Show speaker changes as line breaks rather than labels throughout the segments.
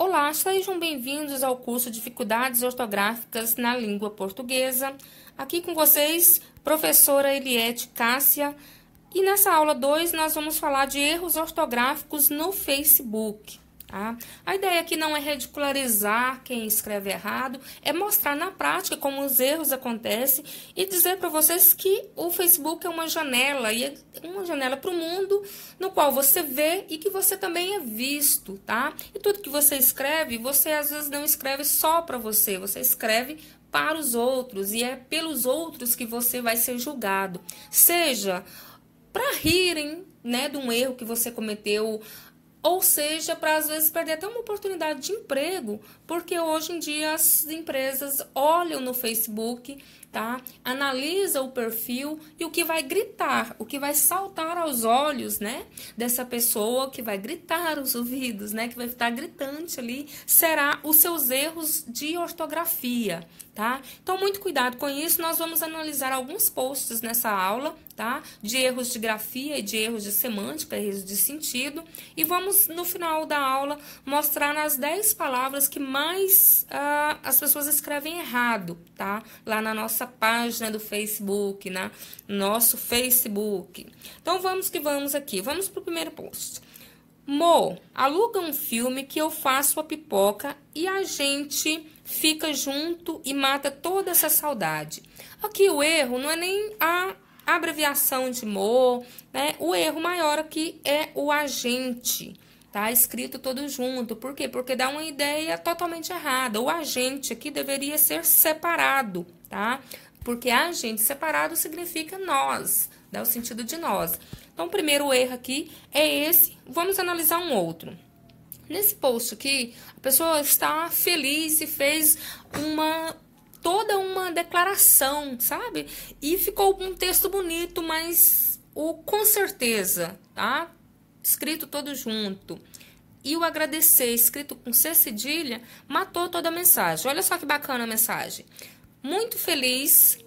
Olá, sejam bem-vindos ao curso Dificuldades Ortográficas na Língua Portuguesa. Aqui com vocês, professora Eliette Cássia. E nessa aula 2, nós vamos falar de erros ortográficos no Facebook. Tá? A ideia aqui não é ridicularizar quem escreve errado, é mostrar na prática como os erros acontecem e dizer para vocês que o Facebook é uma janela e é uma janela para o mundo no qual você vê e que você também é visto, tá? E tudo que você escreve, você às vezes não escreve só para você, você escreve para os outros e é pelos outros que você vai ser julgado. Seja para rirem, né, de um erro que você cometeu ou seja, para às vezes perder até uma oportunidade de emprego, porque hoje em dia as empresas olham no Facebook tá? Analisa o perfil e o que vai gritar, o que vai saltar aos olhos, né? Dessa pessoa que vai gritar os ouvidos, né? Que vai estar gritante ali, será os seus erros de ortografia, tá? Então, muito cuidado com isso. Nós vamos analisar alguns posts nessa aula, tá? De erros de grafia e de erros de semântica, erros de sentido. E vamos, no final da aula, mostrar as 10 palavras que mais uh, as pessoas escrevem errado, tá? Lá na nossa nossa página do Facebook, né? nosso Facebook. Então vamos que vamos aqui. Vamos para o primeiro post. Mo, aluga um filme que eu faço a pipoca e a gente fica junto e mata toda essa saudade. Aqui o erro não é nem a abreviação de Mo, né? O erro maior aqui é o agente tá escrito todo junto. Por quê? Porque dá uma ideia totalmente errada. O agente aqui deveria ser separado tá? Porque a gente separado significa nós, dá né? o sentido de nós. Então, o primeiro erro aqui é esse. Vamos analisar um outro. Nesse post aqui, a pessoa está feliz e fez uma toda uma declaração, sabe? E ficou um texto bonito, mas o com certeza, tá? Escrito todo junto. E o agradecer, escrito com C cedilha, matou toda a mensagem. Olha só que bacana a mensagem muito feliz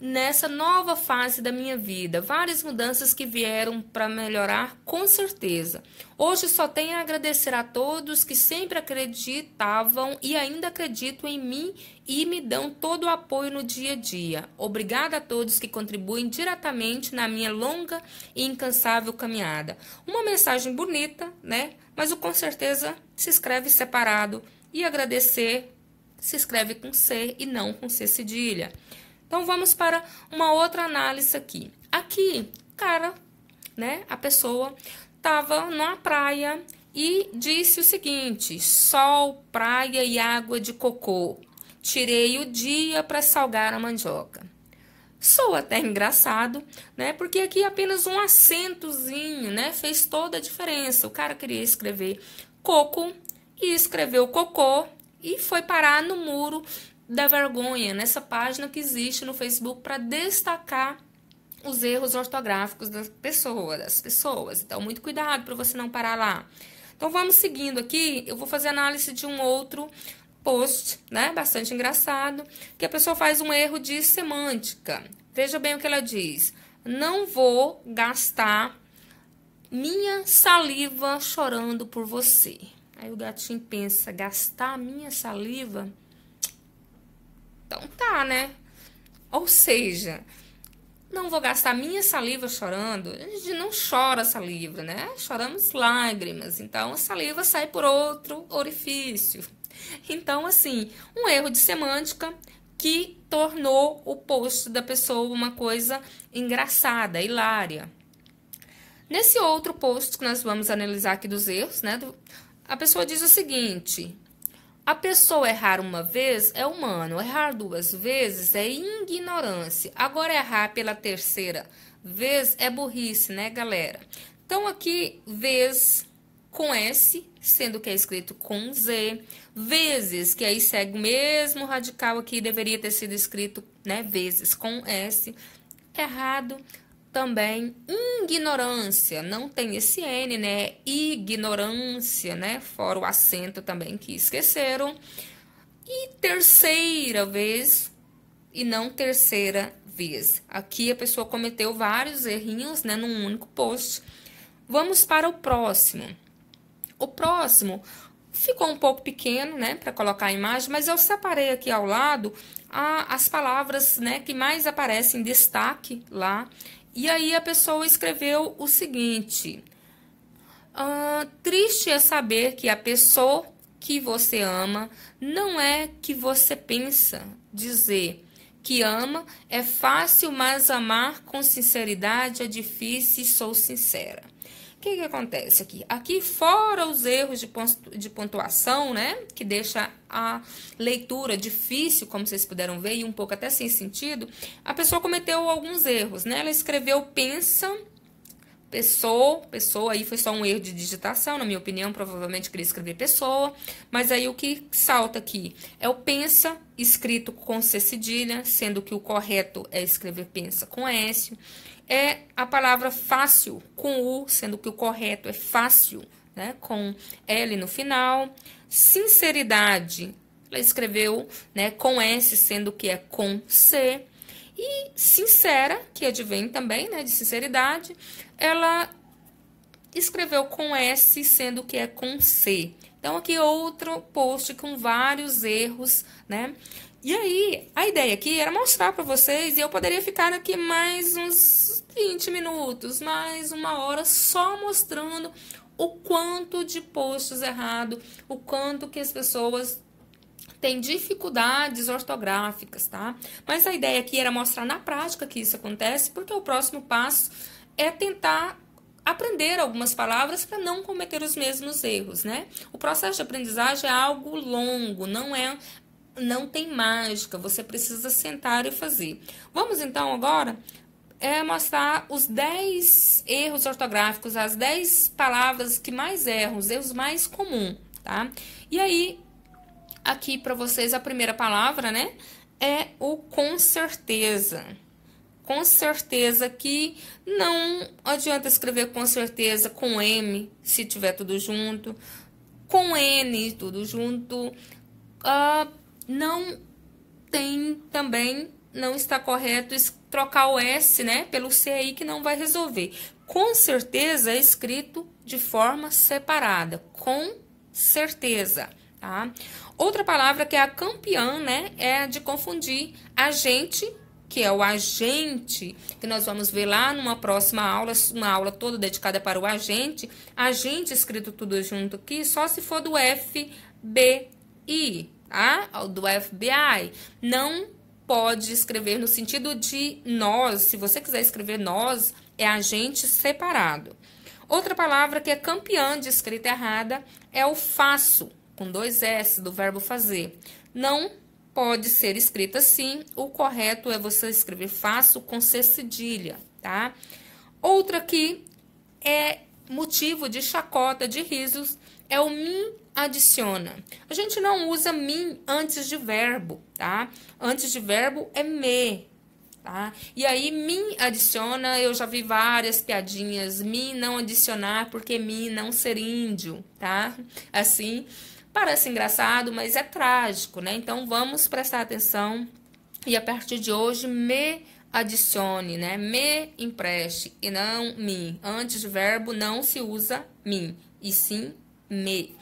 nessa nova fase da minha vida. Várias mudanças que vieram para melhorar, com certeza. Hoje só tenho a agradecer a todos que sempre acreditavam e ainda acreditam em mim e me dão todo o apoio no dia a dia. Obrigada a todos que contribuem diretamente na minha longa e incansável caminhada. Uma mensagem bonita, né? Mas o com certeza se escreve separado e agradecer se escreve com C e não com C cedilha. Então vamos para uma outra análise aqui. Aqui, cara, né, a pessoa estava numa praia e disse o seguinte: sol, praia e água de cocô. Tirei o dia para salgar a mandioca. Sou até engraçado, né? Porque aqui apenas um acentozinho, né? Fez toda a diferença. O cara queria escrever coco e escreveu cocô e foi parar no muro da vergonha, nessa página que existe no Facebook para destacar os erros ortográficos das pessoas, das pessoas. Então, muito cuidado para você não parar lá. Então, vamos seguindo aqui. Eu vou fazer análise de um outro post, né? Bastante engraçado, que a pessoa faz um erro de semântica. Veja bem o que ela diz. Não vou gastar minha saliva chorando por você. Aí o gatinho pensa, gastar a minha saliva? Então tá, né? Ou seja, não vou gastar minha saliva chorando. A gente não chora saliva, né? Choramos lágrimas. Então a saliva sai por outro orifício. Então, assim, um erro de semântica que tornou o post da pessoa uma coisa engraçada, hilária. Nesse outro post que nós vamos analisar aqui dos erros, né? Do, a pessoa diz o seguinte: a pessoa errar uma vez é humano, errar duas vezes é ignorância. Agora, errar pela terceira vez é burrice, né, galera? Então, aqui, vez com S, sendo que é escrito com Z, vezes, que aí segue o mesmo radical aqui, deveria ter sido escrito, né, vezes com S, errado, também ignorância, não tem esse N, né? Ignorância, né? Fora o acento também que esqueceram. E terceira vez, e não terceira vez. Aqui a pessoa cometeu vários errinhos, né? Num único post. Vamos para o próximo. O próximo ficou um pouco pequeno, né? Para colocar a imagem, mas eu separei aqui ao lado a, as palavras, né? Que mais aparecem em destaque lá e aí a pessoa escreveu o seguinte: ah, triste é saber que a pessoa que você ama não é que você pensa. Dizer que ama é fácil, mas amar com sinceridade é difícil. Sou sincera. O que, que acontece aqui? Aqui, fora os erros de pontuação, né? Que deixa a leitura difícil, como vocês puderam ver, e um pouco até sem sentido, a pessoa cometeu alguns erros, né? Ela escreveu pensa pessoa, pessoa aí foi só um erro de digitação, na minha opinião, provavelmente queria escrever pessoa, mas aí o que salta aqui é o pensa escrito com C cedilha, sendo que o correto é escrever pensa com S. É a palavra fácil com U, sendo que o correto é fácil, né, com L no final. Sinceridade, ela escreveu, né, com S, sendo que é com C. E sincera, que advém também, né, de sinceridade, ela escreveu com S, sendo que é com C. Então, aqui outro post com vários erros, né? E aí, a ideia aqui era mostrar para vocês, e eu poderia ficar aqui mais uns 20 minutos, mais uma hora, só mostrando o quanto de posts errado, o quanto que as pessoas tem dificuldades ortográficas, tá? Mas a ideia aqui era mostrar na prática que isso acontece, porque o próximo passo é tentar aprender algumas palavras para não cometer os mesmos erros, né? O processo de aprendizagem é algo longo, não é não tem mágica, você precisa sentar e fazer. Vamos então agora é mostrar os 10 erros ortográficos, as 10 palavras que mais erram, os erros mais comuns, tá? E aí aqui para vocês a primeira palavra, né? É o com certeza. Com certeza que não adianta escrever com certeza com M, se tiver tudo junto, com N, tudo junto. Uh, não tem também, não está correto trocar o S, né, pelo C aí que não vai resolver. Com certeza é escrito de forma separada, com certeza, tá? Outra palavra que é a campeã, né, é de confundir agente, que é o agente, que nós vamos ver lá numa próxima aula, uma aula toda dedicada para o agente. Agente escrito tudo junto aqui, só se for do FBI, tá? Do FBI. Não pode escrever no sentido de nós. Se você quiser escrever nós, é agente separado. Outra palavra que é campeã de escrita errada é o faço com dois S do verbo fazer. Não pode ser escrita assim. O correto é você escrever faço com C cedilha, tá? Outra aqui é motivo de chacota, de risos, é o mim adiciona. A gente não usa mim antes de verbo, tá? Antes de verbo é me, tá? E aí mim adiciona, eu já vi várias piadinhas, mim não adicionar porque mim não ser índio, tá? Assim, Parece engraçado, mas é trágico, né? Então vamos prestar atenção e a partir de hoje me adicione, né? Me empreste e não me. Antes do verbo não se usa me, e sim me.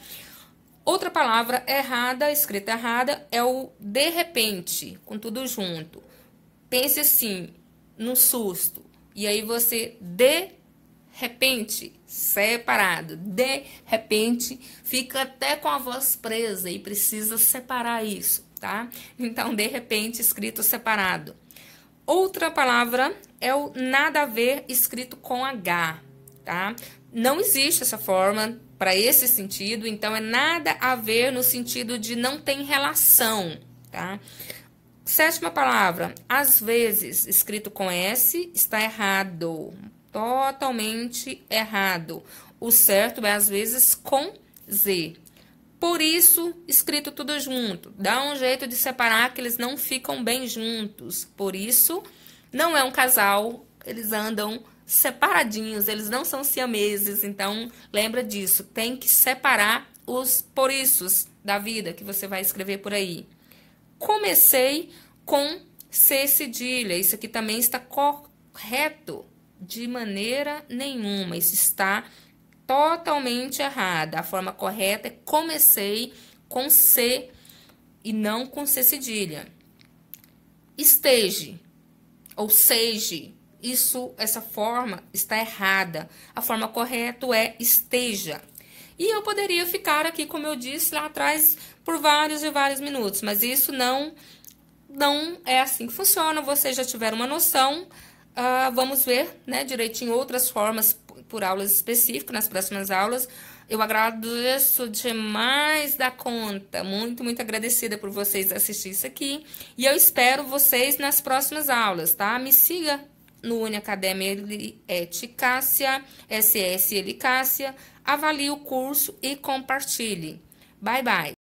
Outra palavra errada, escrita errada, é o de repente, com tudo junto. Pense assim, no susto. E aí você de repente, separado. De repente, fica até com a voz presa e precisa separar isso, tá? Então, de repente, escrito separado. Outra palavra é o nada a ver escrito com H, tá? Não existe essa forma para esse sentido, então é nada a ver no sentido de não tem relação, tá? Sétima palavra, às vezes, escrito com S, está errado. Totalmente errado. O certo é às vezes com Z. Por isso, escrito tudo junto. Dá um jeito de separar que eles não ficam bem juntos. Por isso, não é um casal, eles andam separadinhos, eles não são siameses. Então, lembra disso. Tem que separar os por isso da vida que você vai escrever por aí. Comecei com C cedilha. Isso aqui também está correto de maneira nenhuma. Isso está totalmente errada. A forma correta é comecei com C e não com C cedilha. Esteje ou seja, isso essa forma está errada. A forma correta é esteja. E eu poderia ficar aqui, como eu disse lá atrás, por vários e vários minutos, mas isso não não é assim que funciona. Vocês já tiveram uma noção Uh, vamos ver né, direitinho outras formas por aulas específicas nas próximas aulas. Eu agradeço demais da conta, muito, muito agradecida por vocês assistirem isso aqui. E eu espero vocês nas próximas aulas, tá? Me siga no Uniacademia Eliette Cássia, SS Elicássia. Avalie o curso e compartilhe. Bye, bye!